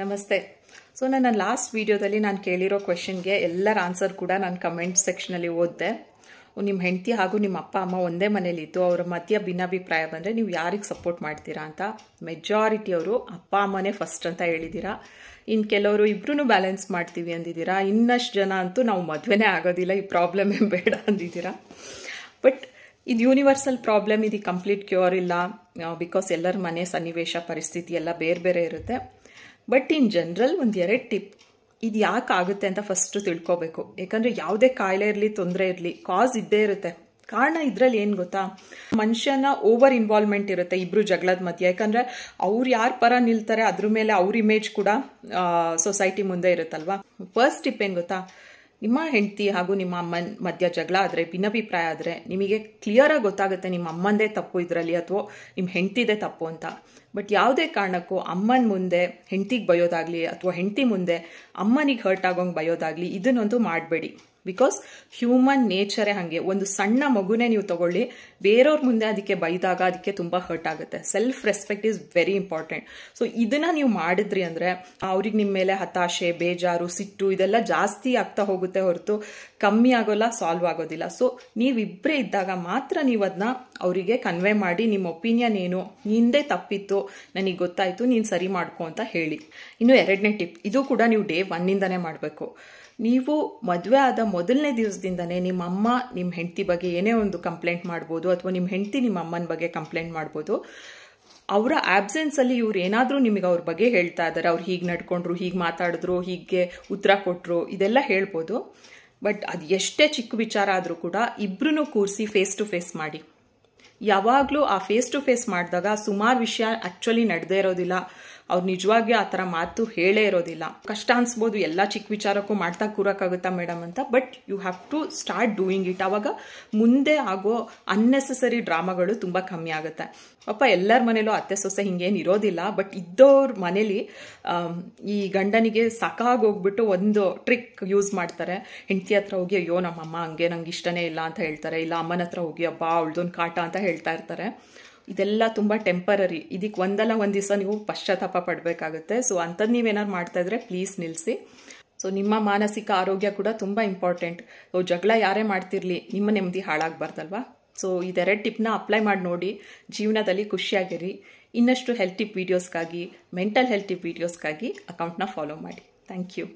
ನಮಸ್ತೆ ಸೊ ನನ್ನ ಲಾಸ್ಟ್ ವೀಡಿಯೋದಲ್ಲಿ ನಾನು ಕೇಳಿರೋ ಕ್ವೆಶನ್ಗೆ ಎಲ್ಲರ ಆನ್ಸರ್ ಕೂಡ ನಾನು ಕಮೆಂಟ್ ಸೆಕ್ಷನಲ್ಲಿ ಓದಿದೆ ನಿಮ್ಮ ಹೆಂಡತಿ ಹಾಗೂ ನಿಮ್ಮ ಅಪ್ಪ ಅಮ್ಮ ಒಂದೇ ಮನೇಲಿದ್ದು ಅವರ ಮಧ್ಯ ಭಿನ್ನಾಭಿಪ್ರಾಯ ಬಂದರೆ ನೀವು ಯಾರಿಗೆ ಸಪೋರ್ಟ್ ಮಾಡ್ತೀರಾ ಅಂತ ಮೆಜಾರಿಟಿ ಅವರು ಅಪ್ಪ ಅಮ್ಮನೇ ಫಸ್ಟ್ ಅಂತ ಹೇಳಿದ್ದೀರಾ ಇನ್ನು ಕೆಲವರು ಇಬ್ಬರೂ ಬ್ಯಾಲೆನ್ಸ್ ಮಾಡ್ತೀವಿ ಅಂದಿದ್ದೀರಾ ಇನ್ನಷ್ಟು ಜನ ಅಂತೂ ನಾವು ಮದುವೆನೇ ಆಗೋದಿಲ್ಲ ಈ ಪ್ರಾಬ್ಲಮೇ ಬೇಡ ಅಂದಿದ್ದೀರಾ ಬಟ್ ಇದು ಯೂನಿವರ್ಸಲ್ ಪ್ರಾಬ್ಲಮ್ ಇದು ಕಂಪ್ಲೀಟ್ ಕ್ಯೂರ್ ಇಲ್ಲ ಬಿಕಾಸ್ ಎಲ್ಲರ ಮನೆ ಸನ್ನಿವೇಶ ಪರಿಸ್ಥಿತಿ ಎಲ್ಲ ಬೇರೆ ಬೇರೆ ಇರುತ್ತೆ ಬಟ್ ಇನ್ ಜನರಲ್ ಒಂದು ಎರಡು ಟಿಪ್ ಇದು ಯಾಕೆ ಆಗುತ್ತೆ ಅಂತ ಫಸ್ಟು ತಿಳ್ಕೊಬೇಕು ಯಾಕಂದರೆ ಯಾವುದೇ ಕಾಯಿಲೆ ಇರಲಿ ತೊಂದರೆ ಇರಲಿ ಕಾಸ್ ಇದ್ದೇ ಇರುತ್ತೆ ಕಾರಣ ಇದರಲ್ಲಿ ಏನು ಗೊತ್ತಾ ಮನುಷ್ಯನ ಓವರ್ ಇನ್ವಾಲ್ವ್ಮೆಂಟ್ ಇರುತ್ತೆ ಇಬ್ಬರು ಜಗಳದ ಮಧ್ಯೆ ಯಾಕಂದರೆ ಅವ್ರು ಯಾರ ಪರ ನಿಲ್ತಾರೆ ಅದ್ರ ಮೇಲೆ ಅವ್ರ ಇಮೇಜ್ ಕೂಡ ಸೊಸೈಟಿ ಮುಂದೆ ಇರುತ್ತಲ್ವಾ ಫಸ್ಟ್ ಟಿಪ್ ಏನು ಗೊತ್ತಾ ನಿಮ್ಮ ಹೆಂಡತಿ ಹಾಗೂ ನಿಮ್ಮ ಅಮ್ಮನ ಮಧ್ಯ ಜಗಳ ಆದರೆ ಭಿನ್ನಾಭಿಪ್ರಾಯ ಆದರೆ ನಿಮಗೆ ಕ್ಲಿಯರಾಗಿ ಗೊತ್ತಾಗುತ್ತೆ ನಿಮ್ಮ ಅಮ್ಮಂದೇ ತಪ್ಪು ಇದರಲ್ಲಿ ಅಥವಾ ನಿಮ್ಮ ಹೆಂಡತಿದೇ ತಪ್ಪು ಅಂತ ಬಟ್ ಯಾವುದೇ ಕಾರಣಕ್ಕೂ ಅಮ್ಮನ ಮುಂದೆ ಹೆಂಡ್ತಿಗೆ ಬಯೋದಾಗಲಿ ಅಥವಾ ಹೆಂಡತಿ ಮುಂದೆ ಅಮ್ಮನಿಗೆ ಹರ್ಟ್ ಆಗೋಂಗೆ ಬಯೋದಾಗಲಿ ಇದನ್ನೊಂದು ಮಾಡಬೇಡಿ ಬಿಕಾಸ್ ಹ್ಯೂಮನ್ ನೇಚರೇ ಹಾಗೆ ಒಂದು ಸಣ್ಣ ಮಗುನೇ ನೀವು ತಗೊಳ್ಳಿ ಬೇರೆಯವ್ರ ಮುಂದೆ ಅದಕ್ಕೆ ಬೈದಾಗ ಅದಕ್ಕೆ ತುಂಬ ಹರ್ಟ್ ಆಗುತ್ತೆ self respect is very important so ಇದನ್ನ ನೀವು ಮಾಡಿದ್ರಿ ಅಂದರೆ ಅವ್ರಿಗೆ ನಿಮ್ಮ ಮೇಲೆ ಹತಾಶೆ ಬೇಜಾರು ಸಿಟ್ಟು ಇದೆಲ್ಲ ಜಾಸ್ತಿ ಆಗ್ತಾ ಹೋಗುತ್ತೆ ಹೊರತು ಕಮ್ಮಿ ಆಗೋಲ್ಲ ಸಾಲ್ವ್ ಆಗೋದಿಲ್ಲ ಸೊ ನೀವಿಬ್ಬರೇ ಇದ್ದಾಗ ಮಾತ್ರ ನೀವು ಅದನ್ನ ಅವರಿಗೆ ಕನ್ವೆ ಮಾಡಿ ನಿಮ್ಮ ಒಪಿನಿಯನ್ ಏನು ನಿಂದೇ ತಪ್ಪಿತ್ತು ನನಗೆ ಗೊತ್ತಾಯಿತು ನೀನು ಸರಿ ಮಾಡ್ಕೊ ಅಂತ ಹೇಳಿ ಇನ್ನು ಎರಡನೇ ಟಿಪ್ ಇದು ಕೂಡ ನೀವು ಡೇ ಒನ್ನಿಂದನೇ ಮಾಡಬೇಕು ನೀವು ಮದುವೆ ಆದ ಮೊದಲನೇ ದಿವಸದಿಂದನೇ ನಿಮ್ಮ ಅಮ್ಮ ನಿಮ್ಮ ಹೆಂಡತಿ ಬಗ್ಗೆ ಏನೇ ಒಂದು ಕಂಪ್ಲೇಂಟ್ ಮಾಡ್ಬೋದು ಅಥವಾ ನಿಮ್ಮ ಹೆಂಡತಿ ನಿಮ್ಮ ಅಮ್ಮನ ಬಗ್ಗೆ ಕಂಪ್ಲೇಂಟ್ ಮಾಡ್ಬೋದು ಅವರ ಆಬ್ಸೆನ್ಸಲ್ಲಿ ಇವ್ರು ಏನಾದರೂ ನಿಮಗೆ ಅವ್ರ ಬಗ್ಗೆ ಹೇಳ್ತಾ ಇದ್ದಾರೆ ಅವ್ರು ಹೀಗೆ ನಡ್ಕೊಂಡ್ರು ಹೀಗೆ ಮಾತಾಡಿದ್ರು ಹೀಗೆ ಉತ್ತರ ಕೊಟ್ಟರು ಇದೆಲ್ಲ ಹೇಳ್ಬೋದು ಬಟ್ ಅದು ಎಷ್ಟೇ ಚಿಕ್ಕ ವಿಚಾರ ಆದರೂ ಕೂಡ ಇಬ್ಬರೂ ಕೂರಿಸಿ ಫೇಸ್ ಟು ಫೇಸ್ ಮಾಡಿ ಯಾವಾಗಲೂ ಆ ಫೇಸ್ ಟು ಫೇಸ್ ಮಾಡಿದಾಗ ಸುಮಾರು ವಿಷಯ ಆ್ಯಕ್ಚುಲಿ ನಡೆದೇ ಇರೋದಿಲ್ಲ ಅವ್ರು ನಿಜವಾಗಿ ಆ ತರ ಮಾತು ಹೇಳೇ ಇರೋದಿಲ್ಲ ಕಷ್ಟ ಅನ್ಸ್ಬೋದು ಎಲ್ಲ ಚಿಕ್ಕ ವಿಚಾರಕ್ಕೂ ಮಾಡ್ತಾ ಕೂರಕ್ಕಾಗುತ್ತಾ ಮೇಡಮ್ ಅಂತ but you have to start doing it ಅವಾಗ ಮುಂದೆ ಆಗೋ ಅನ್ನೆಸೆಸರಿ ಡ್ರಾಮಾಗಳು ತುಂಬಾ ಕಮ್ಮಿ ಆಗುತ್ತೆ ಪಾಪ ಎಲ್ಲರ ಮನೇಲೂ ಅತ್ತೆ ಸೊಸೆ ಹಿಂಗೇನು ಇರೋದಿಲ್ಲ ಬಟ್ ಇದ್ದವ್ರ ಮನೇಲಿ ಈ ಗಂಡನಿಗೆ ಹೋಗ್ಬಿಟ್ಟು ಒಂದು ಟ್ರಿಕ್ ಯೂಸ್ ಮಾಡ್ತಾರೆ ಹೆಂಡತಿ ಹತ್ರ ಹೋಗಿ ಅಯ್ಯೋ ನಮ್ಮಅಮ್ಮ ಹಂಗೆ ನಂಗೆ ಇಷ್ಟನೇ ಇಲ್ಲ ಅಂತ ಹೇಳ್ತಾರೆ ಇಲ್ಲ ಅಮ್ಮನ ಹತ್ರ ಹೋಗಿ ಅಬ್ಬಾ ಅವಳ್ದೊಂದು ಕಾಟ ಅಂತ ಹೇಳ್ತಾ ಇರ್ತಾರೆ ಇದೆಲ್ಲ ತುಂಬ ಟೆಂಪರರಿ ಇದಕ್ಕೆ ಒಂದಲ್ಲ ಒಂದು ದಿವಸ ನೀವು ಪಶ್ಚಾತ್ತಾಪ ಪಡಬೇಕಾಗುತ್ತೆ ಸೊ ಅಂಥದ್ದು ನೀವೇನಾದ್ರು ಮಾಡ್ತಾ ಇದ್ರೆ ಪ್ಲೀಸ್ ನಿಲ್ಲಿಸಿ ಸೊ ನಿಮ್ಮ ಮಾನಸಿಕ ಆರೋಗ್ಯ ಕೂಡ ತುಂಬ ಇಂಪಾರ್ಟೆಂಟ್ ಸೊ ಜಗಳ ಯಾರೇ ಮಾಡ್ತಿರ್ಲಿ ನಿಮ್ಮ ನೆಮ್ಮದಿ ಹಾಳಾಗಬಾರ್ದಲ್ವಾ ಸೊ ಇದೆರಡು ಟಿಪ್ನ ಅಪ್ಲೈ ಮಾಡಿ ನೋಡಿ ಜೀವನದಲ್ಲಿ ಖುಷಿಯಾಗಿರಿ ಇನ್ನಷ್ಟು ಹೆಲ್ತಿ ಟಿಪ್ ವೀಡಿಯೋಸ್ಗಾಗಿ ಮೆಂಟಲ್ ಹೆಲ್ತಿ ಟಿಪ್ ವೀಡಿಯೋಸ್ಗಾಗಿ ಅಕೌಂಟ್ನ ಫಾಲೋ ಮಾಡಿ ಥ್ಯಾಂಕ್ ಯು